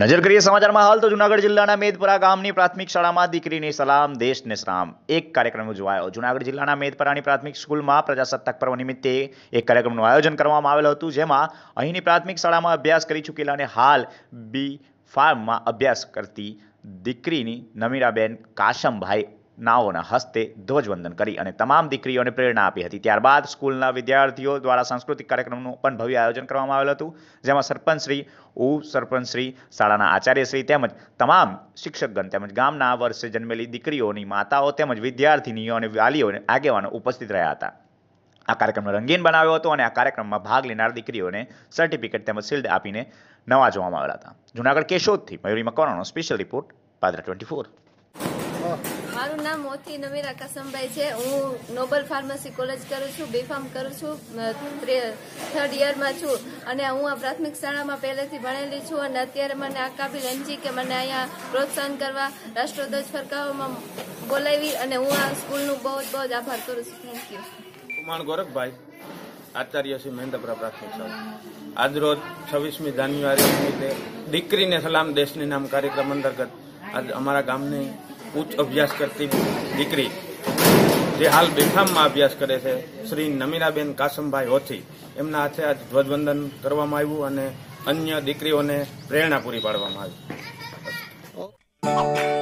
નજર કરીએ સમાચારમાં હાલ તો જુનાગઢ જિલ્લાના મેદપુરા ગામની પ્રાથમિક શાળામાં દીકરીની સલામ દેશને સલામ એક કાર્યક્રમ યોજાયો જુનાગઢ જિલ્લાના મેદપુરાની પ્રાથમિક સ્કૂલમાં પ્રજાસત્તાક પર્વ નિમિત્તે એક કાર્યક્રમનું આયોજન કરવામાં આવેલું હતું જેમાં અહીંની પ્રાથમિક શાળામાં અભ્યાસ કરી ચૂકેલા અને હાલ બી ફાર્મમાં અભ્યાસ કરતી દીકરીની નમીરાબેન કાશમભાઈ નાઓના હસ્તે ધ્વજવંદન કરી અને તમામ દીકરીઓને પ્રેરણા આપી હતી ત્યારબાદ સ્કૂલના વિદ્યાર્થીઓ દ્વારા સાંસ્કૃતિક કાર્યક્રમનું પણ ભવ્ય આયોજન કરવામાં આવેલું હતું જેમાં સરપંચશ્રી ઉપ સરપંચશ્રી શાળાના આચાર્યશ્રી તેમજ તમામ શિક્ષકગણ તેમજ ગામના વર્ષે જન્મેલી દીકરીઓની માતાઓ તેમજ વિદ્યાર્થીનીઓ અને વાલીઓને આગેવાનો ઉપસ્થિત રહ્યા હતા આ કાર્યક્રમનો રંગીન બનાવ્યો હતો અને આ કાર્યક્રમમાં ભાગ લેનાર દીકરીઓને સર્ટિફિકેટ તેમજ શિલ્ડ આપીને નવા જોવામાં આવ્યા હતા જૂનાગઢ કેશોદથી મયુરી મકવાણાનો special report Padra twenty four મારું નામ મોતી નમીરા કસમભાઈ છે હું નોબલ ફાર્મસી કોલેજ કરું છું બીફાર્મ કરું છું થર્ડ યરમાં છું અને હું આ પ્રાથમિક શાળામાં પહેલેથી ભણેલી છું અને અત્યારે મને આ કાબિલ અંજી કે મને અહીંયા પ્રોત્સાહન કરવા રાષ્ટ્રધ્વજ ફરકાવવામાં બોલાવી અને હું આ સ્કૂલનું બહુ જ બહુ જ આભાર કરું છું થેન્ક યુ કુમાણ ગોરખભાઈ આચાર્ય શ્રી મહેન્દ્રપુરા પ્રાથમિક શાળા આજરોજ છવ્વીસમી જાન્યુઆરી નિમિત્તે દીકરીને સલામ દેશની નામ કાર્યક્રમ અંતર્ગત આજ અમારા ગામની ઉચ્ચ અભ્યાસ કરતી દીકરી જે હાલ બેફામમાં અભ્યાસ કરે છે શ્રી નમીનાબેન કાસમભાઈ હોથી એમના હાથે આજ ધ્વજવંદન કરવામાં આવ્યું અને અન્ય દીકરીઓને પ્રેરણા પૂરી પાડવામાં આવી